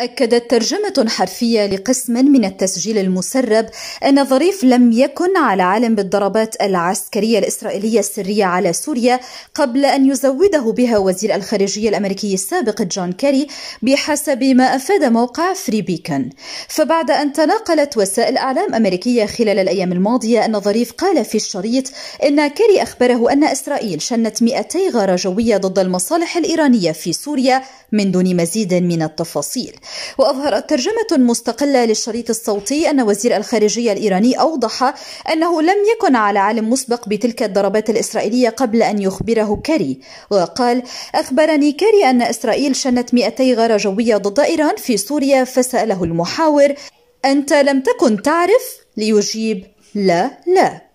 أكدت ترجمة حرفية لقسم من التسجيل المسرب أن ظريف لم يكن على علم بالضربات العسكرية الإسرائيلية السرية على سوريا قبل أن يزوده بها وزير الخارجية الأمريكي السابق جون كيري بحسب ما أفاد موقع فري بيكن فبعد أن تناقلت وسائل أعلام أمريكية خلال الأيام الماضية أن ظريف قال في الشريط أن كيري أخبره أن إسرائيل شنت 200 غارة جوية ضد المصالح الإيرانية في سوريا من دون مزيد من التفاصيل وأظهرت ترجمة مستقلة للشريط الصوتي أن وزير الخارجية الإيراني أوضح أنه لم يكن على علم مسبق بتلك الضربات الإسرائيلية قبل أن يخبره كاري وقال أخبرني كاري أن إسرائيل شنت 200 غارة جوية ضد إيران في سوريا فسأله المحاور أنت لم تكن تعرف ليجيب لا لا